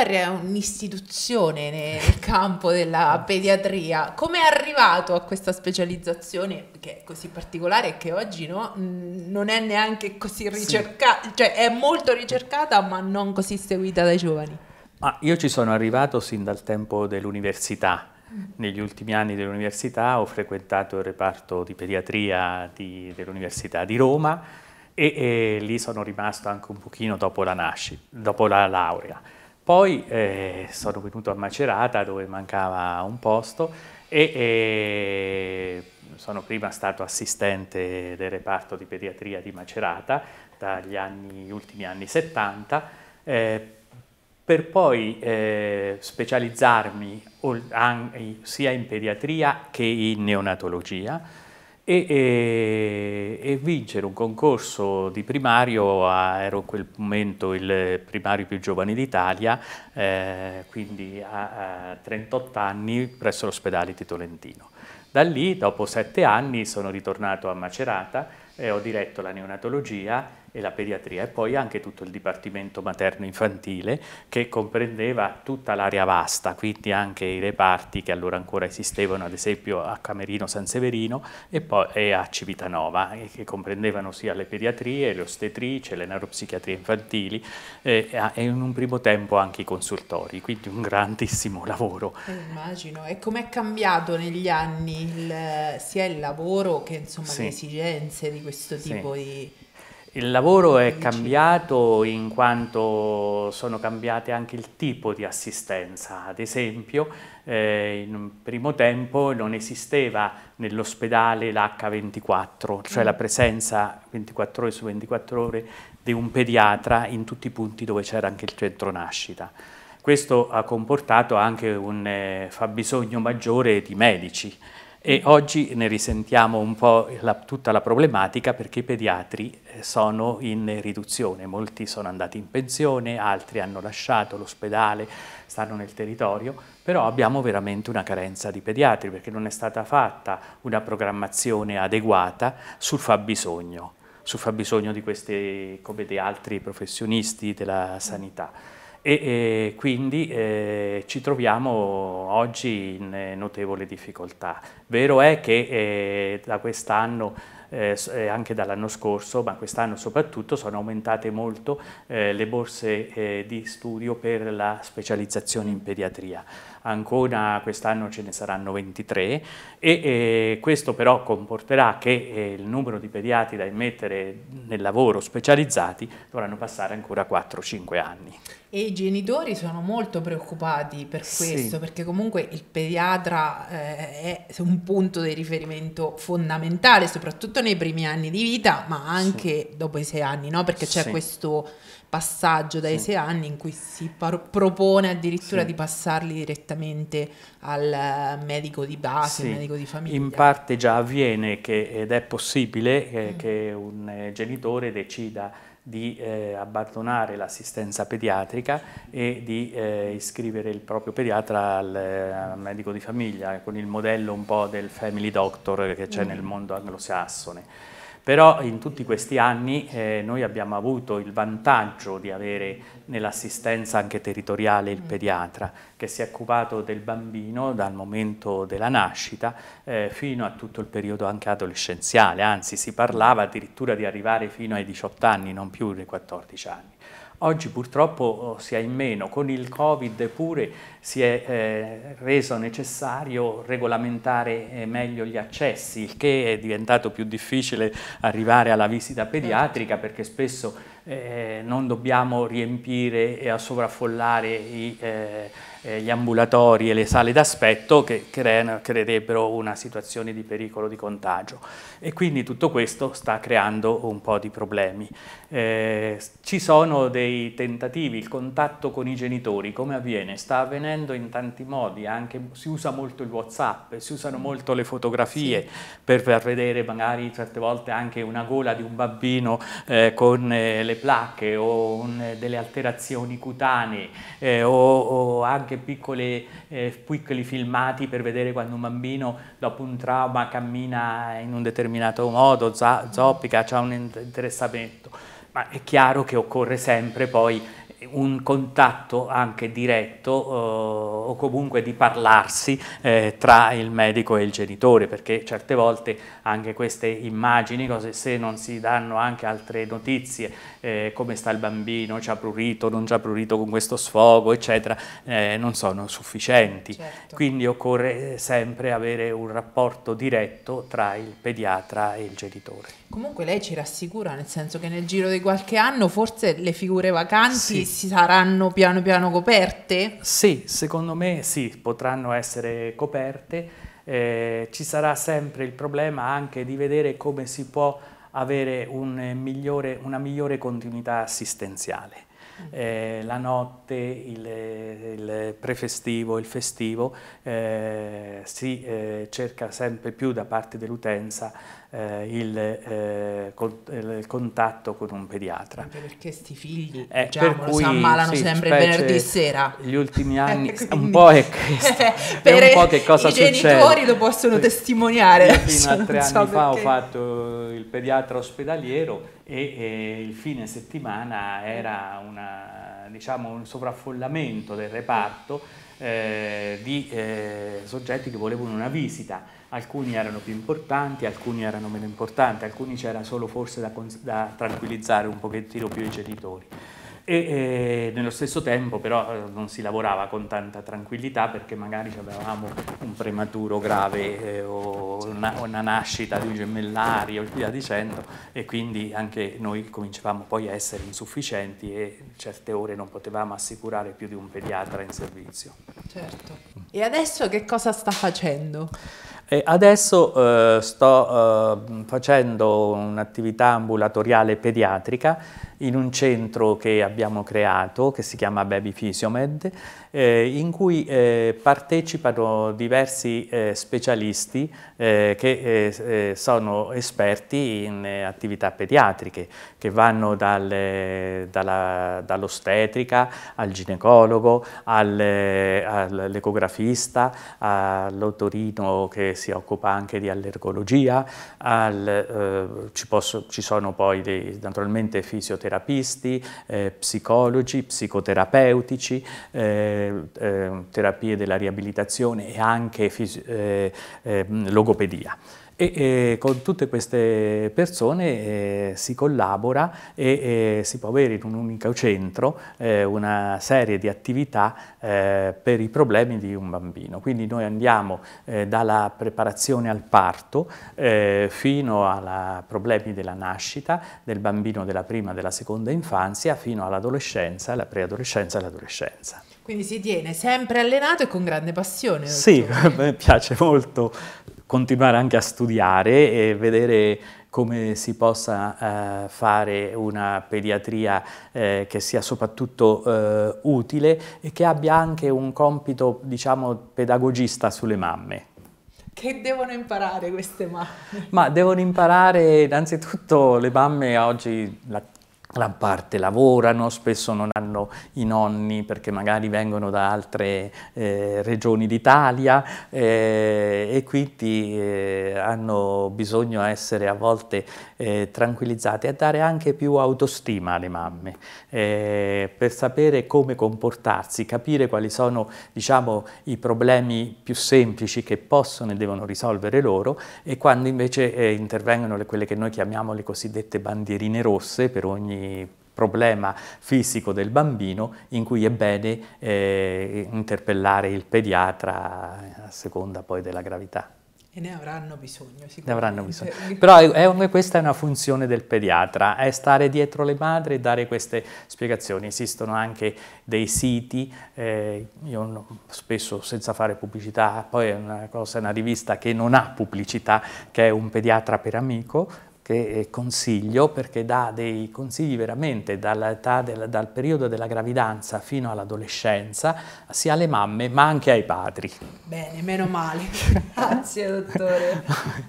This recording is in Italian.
Perry è un'istituzione nel campo della pediatria. Come è arrivato a questa specializzazione che è così particolare e che oggi no, non è neanche così ricercata, sì. cioè è molto ricercata ma non così seguita dai giovani? Ah, io ci sono arrivato sin dal tempo dell'università. Mm. Negli ultimi anni dell'università ho frequentato il reparto di pediatria di, dell'Università di Roma e, e, lì sono rimasto anche un pochino dopo la, nascita, dopo la laurea. Poi eh, sono venuto a Macerata dove mancava un posto e eh, sono prima stato assistente del reparto di pediatria di Macerata dagli anni, ultimi anni 70 eh, per poi eh, specializzarmi sia in pediatria che in neonatologia e, e, e, vincere un concorso di primario, a, ero in quel momento il primario più giovane d'Italia, eh, quindi a, a 38 anni presso l'ospedale di Tolentino. Da lì, dopo sette anni, sono ritornato a Macerata e ho diretto la neonatologia e la pediatria e poi anche tutto il dipartimento materno-infantile che comprendeva tutta l'area vasta, quindi anche i reparti che allora ancora esistevano ad esempio a Camerino San Severino e poi e a Civitanova che comprendevano sia le pediatrie, le ostetrici, le neuropsichiatrie infantili e, e in un primo tempo anche i consultori, quindi un grandissimo lavoro. Eh, immagino, e com'è cambiato negli anni il, sia il lavoro che insomma sì. le esigenze di questo tipo sì. di il lavoro è cambiato in quanto sono cambiate anche il tipo di assistenza. Ad esempio, eh, in un primo tempo non esisteva nell'ospedale l'H24, cioè la presenza 24 ore su 24 ore di un pediatra in tutti i punti dove c'era anche il centro nascita. Questo ha comportato anche un eh, fabbisogno maggiore di medici e oggi ne risentiamo un po' la, tutta la problematica perché i pediatri eh, sono in riduzione, molti sono andati in pensione, altri hanno lasciato l'ospedale, stanno nel territorio, però abbiamo veramente una carenza di pediatri perché non è stata fatta una programmazione adeguata sul fabbisogno, sul fabbisogno di questi come di altri professionisti della sanità e, e quindi eh, ci troviamo oggi in eh, notevole difficoltà. Vero è che eh, da quest'anno eh, eh, anche dall'anno scorso, ma quest'anno soprattutto sono aumentate molto eh, le borse eh, di studio per la specializzazione in pediatria. Ancora quest'anno ce ne saranno 23 e eh, questo però comporterà che eh, il numero di pediatri da immettere nel lavoro specializzati dovranno passare ancora 4-5 anni. E i genitori sono molto preoccupati per questo, sì. perché comunque il pediatra è un punto di riferimento fondamentale, soprattutto soprattutto nei primi anni di vita, ma anche sì. dopo i sei anni, no? Perché c'è sì. questo passaggio dai sì. sei anni in cui si par- propone addirittura di passarli direttamente al eh, medico di base, al medico di famiglia. In parte già avviene che, ed è possibile eh, mm. che un eh, genitore decida di eh, abbandonare l'assistenza pediatrica e di eh, iscrivere il proprio pediatra al, eh, al, medico di famiglia con il modello un po' del family doctor che c'è mm. nel mondo anglosassone. Però in tutti questi anni eh, noi abbiamo avuto il vantaggio di avere nell'assistenza anche territoriale il mm. pediatra che si è occupato del bambino dal momento della nascita eh, fino a tutto il periodo anche adolescenziale, anzi si parlava addirittura di arrivare fino ai 18 anni, non più ai 14 anni. Oggi purtroppo oh, si è in meno, con il Covid pure si è eh, reso necessario regolamentare eh, meglio gli accessi, il che è diventato più difficile arrivare alla visita certo. pediatrica perché spesso eh, non dobbiamo riempire e sovraffollare i, eh, eh, gli ambulatori e le sale d'aspetto che creano, creerebbero una situazione di pericolo di contagio e quindi tutto questo sta creando un po' di problemi. ci sono dei tentativi, il contatto con i genitori, come avviene? Sta avvenendo facendo in tanti modi, anche, si usa molto il Whatsapp, si usano molto le fotografie sì. per far vedere magari certe volte anche una gola di un bambino eh, con eh, le placche o un, eh, delle alterazioni cutanee eh, o, o, anche piccole, eh, piccoli filmati per vedere quando un bambino dopo un trauma cammina in un determinato modo, zoppica, ha un interessamento ma è chiaro che occorre sempre poi un contatto anche diretto eh, o comunque di parlarsi eh, tra il medico e il genitore, perché certe volte anche queste immagini, cose, se non si danno anche altre notizie, eh, come sta il bambino, ci ha prurito, non ci ha prurito con questo sfogo, eccetera, eh, non sono sufficienti. Certo. Quindi occorre eh, sempre avere un rapporto diretto tra il pediatra e il genitore. Comunque lei ci rassicura, nel senso che nel giro di qualche anno forse le figure vacanti sì, si saranno piano piano coperte? Sì, secondo me sì, potranno essere coperte. Eh, ci sarà sempre il problema anche di vedere come si può avere un eh, migliore, una migliore continuità assistenziale eh, la notte, il, il, prefestivo, il festivo, eh, si eh, cerca sempre più da parte dell'utenza eh, il, eh, con, il, contatto con un pediatra. Anche perché questi figli eh, diciamo, per cui, si ammalano sì, sempre il venerdì sera. Gli ultimi anni, quindi, un po' è questo, per è un po' che cosa i succede. I genitori lo possono testimoniare. Fino a tre anni so fa ho fatto il pediatra ospedaliero e, e il fine settimana era una, diciamo, un sovraffollamento del reparto eh, di eh, soggetti che volevano una visita. Alcuni erano più importanti, alcuni erano meno importanti, alcuni c'era solo forse da, da tranquillizzare un pochettino più i genitori. E, e, eh, nello stesso tempo però eh, non si lavorava con tanta tranquillità perché magari avevamo un prematuro grave eh, o una, una, nascita di un gemellario o via dicendo e quindi anche noi cominciavamo poi a essere insufficienti e certe ore non potevamo assicurare più di un pediatra in servizio. Certo. E adesso che cosa sta facendo? E adesso eh, sto eh, facendo un'attività ambulatoriale pediatrica in un centro che abbiamo creato, che si chiama Baby Physiomed, eh, in cui eh, partecipano diversi eh, specialisti eh, che eh, eh, sono esperti in attività pediatriche, che vanno dal, dall'ostetrica al ginecologo, al, all'ecografista, all'otorino che si occupa anche di allergologia, al, ci, posso, ci sono poi dei, naturalmente fisioterapia, terapisti, eh, psicologi, psicoterapeutici, eh, eh, terapie della riabilitazione e anche eh, ehm, logopedia. E, e, con tutte queste persone eh, si collabora e, e, si può avere in un unico centro eh, una serie di attività eh, per i problemi di un bambino. Quindi noi andiamo eh, dalla preparazione al parto eh, fino ai problemi della nascita del bambino della prima e della seconda infanzia fino all'adolescenza, la preadolescenza e l'adolescenza. Quindi si tiene sempre allenato e con grande passione. Sì, mi piace molto continuare anche a studiare e vedere come si possa eh, fare una pediatria eh, che sia soprattutto eh, utile e che abbia anche un compito, diciamo, pedagogista sulle mamme. Che devono imparare queste mamme? Ma devono imparare innanzitutto le mamme oggi, la gran parte lavorano, spesso non hanno i nonni perché magari vengono da altre eh, regioni d'Italia eh, e quindi eh, hanno bisogno di essere a volte eh, tranquillizzati e dare anche più autostima alle mamme eh, per sapere come comportarsi, capire quali sono diciamo, i problemi più semplici che possono e devono risolvere loro e quando invece eh, intervengono le, quelle che noi chiamiamo le cosiddette bandierine rosse per ogni problema fisico del bambino in cui è bene eh, interpellare il pediatra eh, a seconda poi della gravità. E ne avranno bisogno, sicuramente. Ne avranno bisogno. Però è, è, questa è una funzione del pediatra, è stare dietro le madri e dare queste spiegazioni. Esistono anche dei siti, eh, io spesso senza fare pubblicità, poi è una, cosa, una rivista che non ha pubblicità, che è un pediatra per amico, che eh, consiglio perché dà dei consigli veramente dall'età del, dal periodo della gravidanza fino all'adolescenza sia alle mamme ma anche ai padri. Bene, meno male. Grazie dottore.